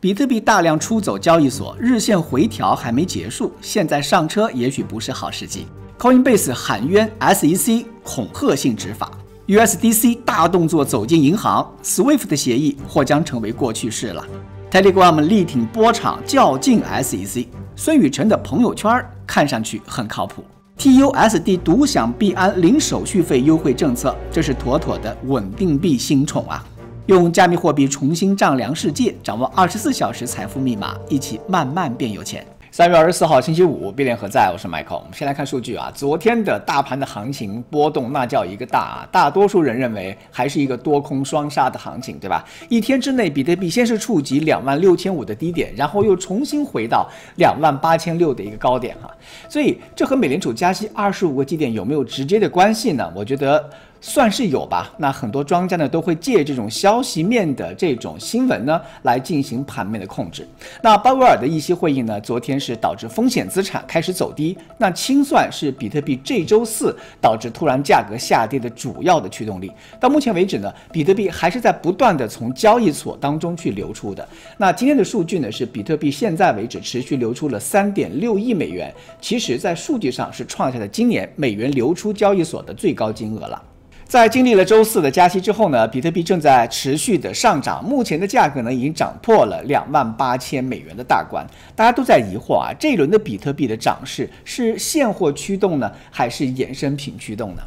比特币大量出走交易所，日线回调还没结束，现在上车也许不是好时机。Coinbase 喊冤，SEC 恐吓性执法。USDC 大动作走进银行，SWIFT 的协议或将成为过去式了。Telegram 力挺波场，较劲 SEC。孙宇晨的朋友圈看上去很靠谱。TUSD 独享币安零手续费优惠政策，这是妥妥的稳定币新宠啊。用加密货币重新丈量世界，掌握二十四小时财富密码，一起慢慢变有钱。三月二十四号星期五，币联何在？我是 Michael。我们先来看数据啊，昨天的大盘的行情波动那叫一个大啊。大多数人认为还是一个多空双杀的行情，对吧？一天之内，比特币先是触及两万六千五的低点，然后又重新回到两万八千六的一个高点哈。所以，这和美联储加息二十五个基点有没有直接的关系呢？我觉得。算是有吧，那很多庄家呢都会借这种消息面的这种新闻呢来进行盘面的控制。那鲍威尔的议息会议呢，昨天是导致风险资产开始走低。那清算是比特币这周四导致突然价格下跌的主要的驱动力。到目前为止呢，比特币还是在不断的从交易所当中去流出的。那今天的数据呢，是比特币现在为止持续流出了三点六亿美元，其实在数据上是创下了今年美元流出交易所的最高金额了。在经历了周四的加息之后呢，比特币正在持续的上涨，目前的价格呢已经涨破了两万八千美元的大关，大家都在疑惑啊，这一轮的比特币的涨势是现货驱动呢，还是衍生品驱动呢？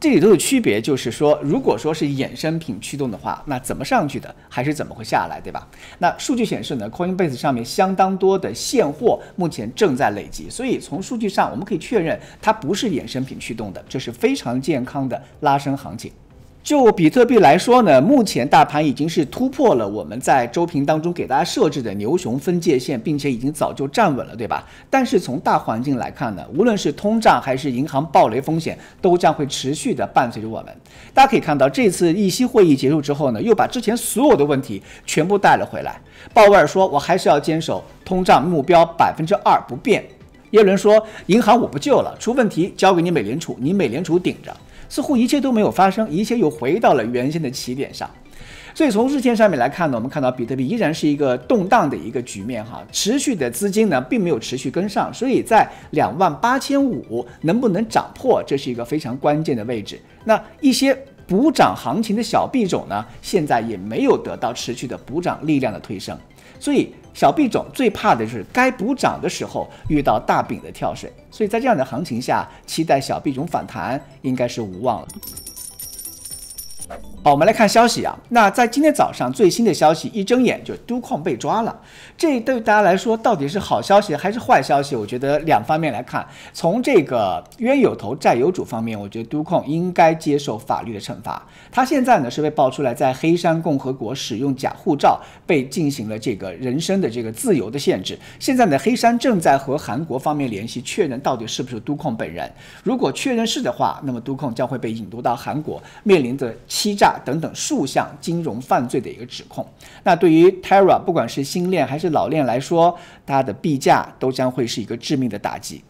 这里头的区别就是说，如果说是衍生品驱动的话，那怎么上去的，还是怎么会下来，对吧？那数据显示呢，Coinbase 上面相当多的现货目前正在累积，所以从数据上我们可以确认，它不是衍生品驱动的，这是非常健康的拉升行情。就比特币来说呢，目前大盘已经是突破了我们在周评当中给大家设置的牛熊分界线，并且已经早就站稳了，对吧？但是从大环境来看呢，无论是通胀还是银行暴雷风险，都将会持续的伴随着我们。大家可以看到，这次议息会议结束之后呢，又把之前所有的问题全部带了回来。鲍威尔说：“我还是要坚守通胀目标百分之二不变。”耶伦说：“银行我不救了，出问题交给你美联储，你美联储顶着。”似乎一切都没有发生，一切又回到了原先的起点上。所以从日线上面来看呢，我们看到比特币依然是一个动荡的一个局面哈，持续的资金呢并没有持续跟上，所以在两万八千五能不能涨破，这是一个非常关键的位置。那一些补涨行情的小币种呢，现在也没有得到持续的补涨力量的推升。所以小币种最怕的就是该补涨的时候遇到大饼的跳水，所以在这样的行情下，期待小币种反弹应该是无望了。好，我们来看消息啊。那在今天早上最新的消息，一睁眼就都控被抓了。这对大家来说到底是好消息还是坏消息？我觉得两方面来看。从这个冤有头债有主方面，我觉得都控应该接受法律的惩罚。他现在呢是被爆出来在黑山共和国使用假护照，被进行了这个人身的这个自由的限制。现在呢，黑山正在和韩国方面联系，确认到底是不是都控本人。如果确认是的话，那么都控将会被引渡到韩国，面临着。欺诈等等数项金融犯罪的一个指控，那对于 Terra 不管是新链还是老链来说，它的币价都将会是一个致命的打击。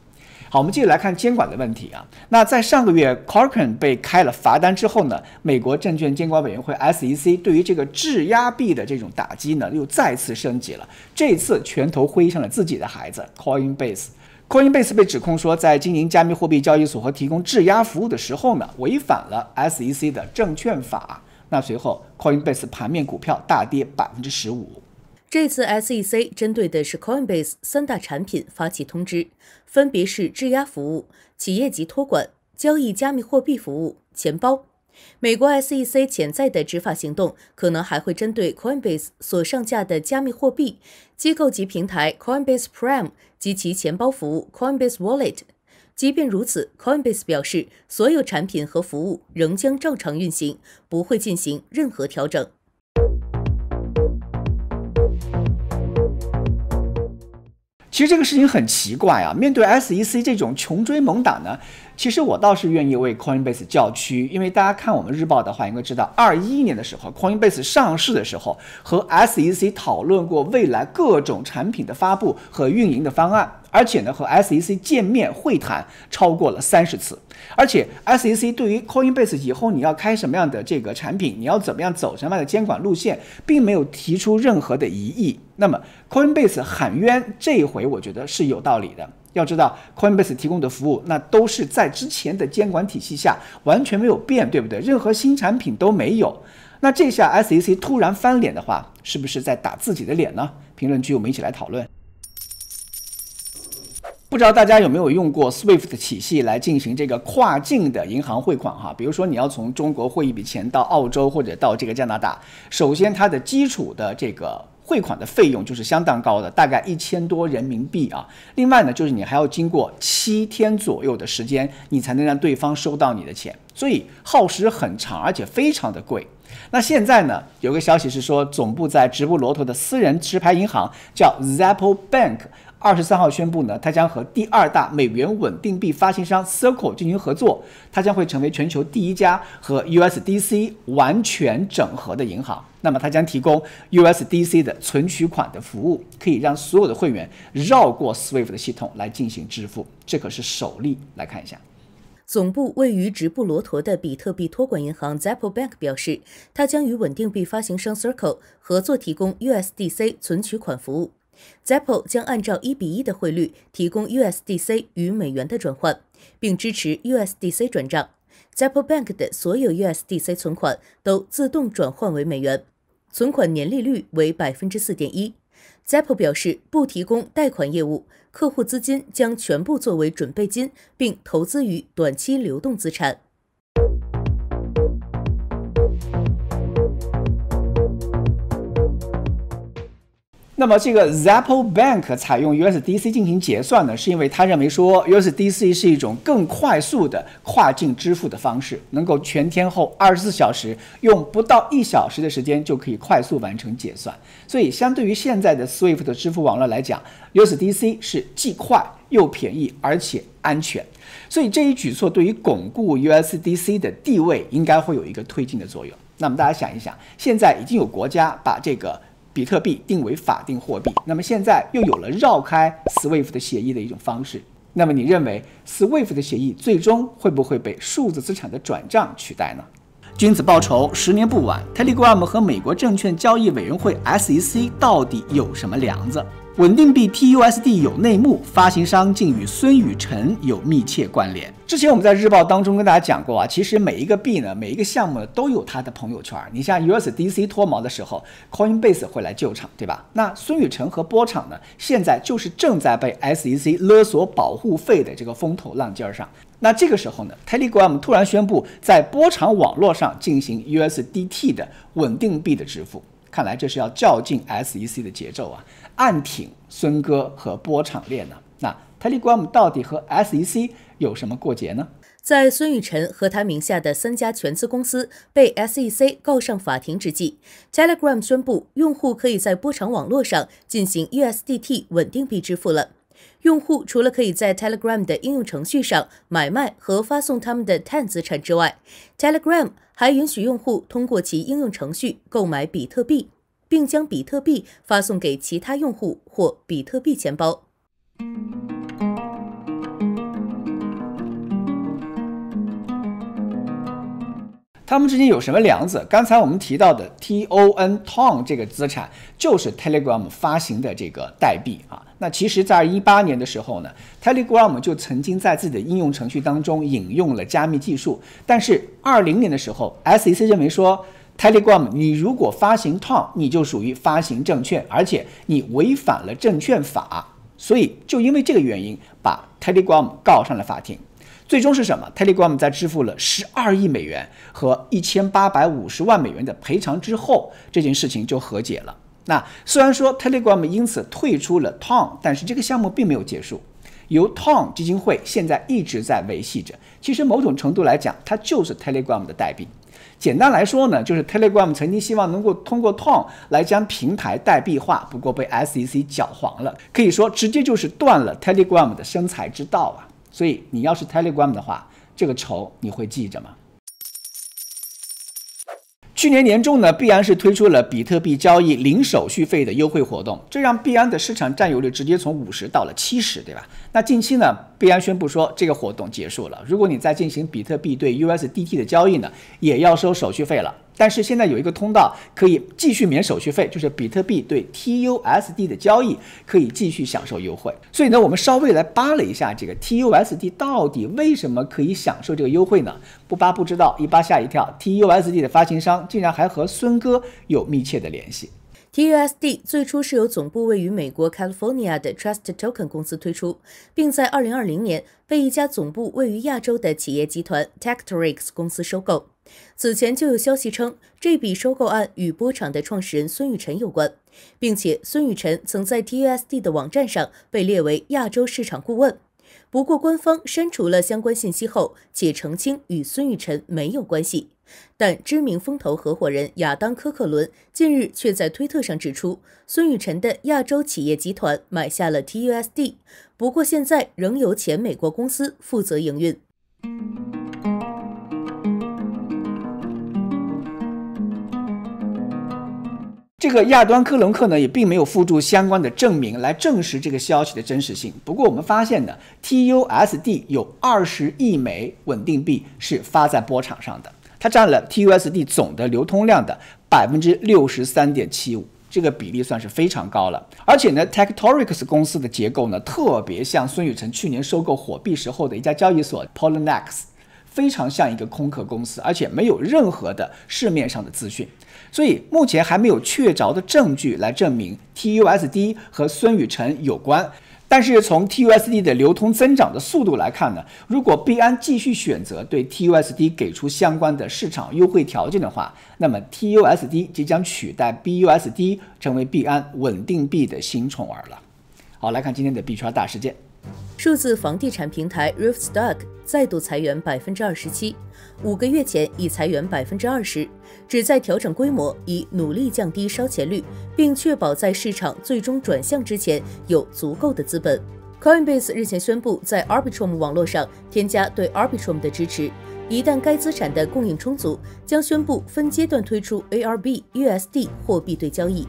好，我们继续来看监管的问题啊。那在上个月 c o r k e n 被开了罚单之后呢，美国证券监管委员会 SEC 对于这个质押币的这种打击呢，又再次升级了。这次拳头挥向了自己的孩子 Coinbase。Coinbase 被指控说，在经营加密货币交易所和提供质押服务的时候呢，违反了 SEC 的证券法。那随后，Coinbase 盘面股票大跌百分之十五。这次 SEC 针对的是 Coinbase 三大产品发起通知，分别是质押服务、企业级托管、交易加密货币服务、钱包。美国 SEC 潜在的执法行动可能还会针对 Coinbase 所上架的加密货币机构级平台 Coinbase Prime 及其钱包服务 Coinbase Wallet。即便如此，Coinbase 表示，所有产品和服务仍将照常运行，不会进行任何调整。其实这个事情很奇怪啊！面对 SEC 这种穷追猛打呢，其实我倒是愿意为 Coinbase 叫屈，因为大家看我们日报的话，应该知道，二一年的时候 Coinbase 上市的时候，和 SEC 讨论过未来各种产品的发布和运营的方案。而且呢，和 SEC 见面会谈超过了三十次，而且 SEC 对于 Coinbase 以后你要开什么样的这个产品，你要怎么样走什么样的监管路线，并没有提出任何的疑义。那么 Coinbase 喊冤这一回，我觉得是有道理的。要知道 Coinbase 提供的服务，那都是在之前的监管体系下完全没有变，对不对？任何新产品都没有。那这下 SEC 突然翻脸的话，是不是在打自己的脸呢？评论区我们一起来讨论。不知道大家有没有用过 Swift 的体系来进行这个跨境的银行汇款？哈，比如说你要从中国汇一笔钱到澳洲或者到这个加拿大，首先它的基础的这个汇款的费用就是相当高的，大概一千多人民币啊。另外呢，就是你还要经过七天左右的时间，你才能让对方收到你的钱，所以耗时很长，而且非常的贵。那现在呢，有个消息是说，总部在直布罗陀的私人直排银行叫 Zappo Bank。二十三号宣布呢，它将和第二大美元稳定币发行商 Circle 进行合作，它将会成为全球第一家和 USDC 完全整合的银行。那么它将提供 USDC 的存取款的服务，可以让所有的会员绕过 SWIFT 的系统来进行支付，这可是首例。来看一下，总部位于直布罗陀的比特币托管银行 z a p p o Bank 表示，它将与稳定币发行商 Circle 合作，提供 USDC 存取款服务。z e p p o 将按照一比一的汇率提供 USDC 与美元的转换，并支持 USDC 转账。z e p p o Bank 的所有 USDC 存款都自动转换为美元，存款年利率为百分之四点一。z e p p o 表示不提供贷款业务，客户资金将全部作为准备金，并投资于短期流动资产。那么这个 z a p p o Bank 采用 USDC 进行结算呢，是因为他认为说 USDC 是一种更快速的跨境支付的方式，能够全天候、二十四小时用不到一小时的时间就可以快速完成结算。所以相对于现在的 SWIFT 的支付网络来讲，USDC 是既快又便宜，而且安全。所以这一举措对于巩固 USDC 的地位应该会有一个推进的作用。那么大家想一想，现在已经有国家把这个。比特币定为法定货币，那么现在又有了绕开 SWIFT 协议的一种方式。那么你认为 SWIFT 的协议最终会不会被数字资产的转账取代呢？君子报仇，十年不晚。Telegram 和美国证券交易委员会 SEC 到底有什么梁子？稳定币 TUSD 有内幕，发行商竟与孙宇晨有密切关联。之前我们在日报当中跟大家讲过啊，其实每一个币呢，每一个项目呢都有他的朋友圈。你像 USDC 脱毛的时候，Coinbase 会来救场，对吧？那孙宇晨和波场呢，现在就是正在被 SEC 勒索保护费的这个风头浪尖上。那这个时候呢，Telegram 突然宣布在波场网络上进行 USDT 的稳定币的支付，看来这是要较劲 SEC 的节奏啊。暗挺孙哥和波场链呢？那 Telegram 到底和 SEC 有什么过节呢？在孙宇晨和他名下的三家全资公司被 SEC 告上法庭之际，Telegram 宣布用户可以在波场网络上进行 USDT 稳定币支付了。用户除了可以在 Telegram 的应用程序上买卖和发送他们的碳资产之外，Telegram 还允许用户通过其应用程序购买比特币。并将比特币发送给其他用户或比特币钱包。他们之间有什么梁子？刚才我们提到的 T O N TON 这个资产，就是 Telegram 发行的这个代币啊。那其实，在一八年的时候呢，Telegram 就曾经在自己的应用程序当中引用了加密技术，但是二零年的时候，SEC 认为说。Telegram，你如果发行 t o m 你就属于发行证券，而且你违反了证券法，所以就因为这个原因，把 Telegram 告上了法庭。最终是什么？Telegram 在支付了十二亿美元和一千八百五十万美元的赔偿之后，这件事情就和解了。那虽然说 Telegram 因此退出了 t o m 但是这个项目并没有结束，由 t o m 基金会现在一直在维系着。其实某种程度来讲，它就是 Telegram 的代币。简单来说呢，就是 Telegram 曾经希望能够通过 Ton 来将平台代币化，不过被 SEC 搅黄了，可以说直接就是断了 Telegram 的生财之道啊。所以你要是 Telegram 的话，这个仇你会记着吗？去年年中呢，币安是推出了比特币交易零手续费的优惠活动，这让币安的市场占有率直接从五十到了七十，对吧？那近期呢，币安宣布说这个活动结束了，如果你在进行比特币对 USDT 的交易呢，也要收手续费了。但是现在有一个通道可以继续免手续费，就是比特币对 TUSD 的交易可以继续享受优惠。所以呢，我们稍微来扒了一下这个 TUSD 到底为什么可以享受这个优惠呢？不扒不知道，一扒吓一跳。TUSD 的发行商竟然还和孙哥有密切的联系。TUSD 最初是由总部位于美国 California 的 Trust Token 公司推出，并在2020年被一家总部位于亚洲的企业集团 Tectrix 公司收购。此前就有消息称，这笔收购案与波场的创始人孙雨晨有关，并且孙雨晨曾在 TUSD 的网站上被列为亚洲市场顾问。不过，官方删除了相关信息后，且澄清与孙雨晨没有关系。但知名风投合伙人亚当·科克伦近日却在推特上指出，孙雨晨的亚洲企业集团买下了 TUSD，不过现在仍由前美国公司负责营运。这个亚端科隆克呢也并没有附注相关的证明来证实这个消息的真实性。不过我们发现呢，TUSD 有二十亿枚稳定币是发在波场上的，它占了 TUSD 总的流通量的百分之六十三点七五，这个比例算是非常高了。而且呢 t e c t o r i c s 公司的结构呢特别像孙宇晨去年收购火币时候的一家交易所 p o l r n e x 非常像一个空壳公司，而且没有任何的市面上的资讯，所以目前还没有确凿的证据来证明 TUSD 和孙宇晨有关。但是从 TUSD 的流通增长的速度来看呢，如果币安继续选择对 TUSD 给出相关的市场优惠条件的话，那么 TUSD 即将取代 BUSD 成为币安稳定币的新宠儿了。好，来看今天的币圈大事件，数字房地产平台 Roofstock。再度裁员百分之二十七，五个月前已裁员百分之二十，旨在调整规模，以努力降低烧钱率，并确保在市场最终转向之前有足够的资本。Coinbase 日前宣布，在 Arbitrum 网络上添加对 Arbitrum 的支持。一旦该资产的供应充足，将宣布分阶段推出 ARB/USD 货币对交易。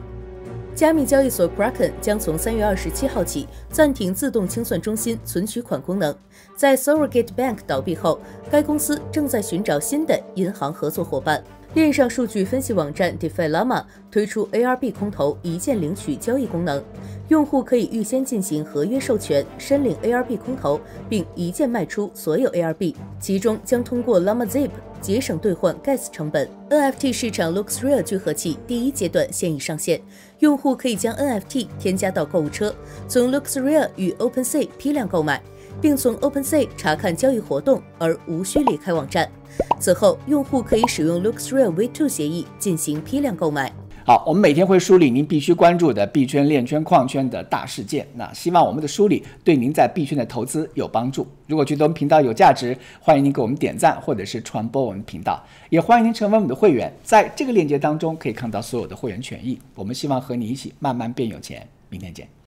加密交易所 Kraken 将从三月二十七号起暂停自动清算中心存取款功能。在 s o r r o g a t e Bank 倒闭后，该公司正在寻找新的银行合作伙伴。链上数据分析网站 Defillama 推出 ARB 空投一键领取交易功能，用户可以预先进行合约授权，申领 ARB 空投，并一键卖出所有 ARB，其中将通过 LamaZip。节省兑换 gas 成本。NFT 市场 LooksRare 聚合器第一阶段现已上线，用户可以将 NFT 添加到购物车，从 LooksRare 与 OpenSea 批量购买，并从 OpenSea 查看交易活动，而无需离开网站。此后，用户可以使用 LooksRare v2 协议进行批量购买。好，我们每天会梳理您必须关注的币圈、链圈、矿圈的大事件。那希望我们的梳理对您在币圈的投资有帮助。如果觉得我们频道有价值，欢迎您给我们点赞或者是传播我们频道，也欢迎您成为我们的会员。在这个链接当中可以看到所有的会员权益。我们希望和你一起慢慢变有钱。明天见。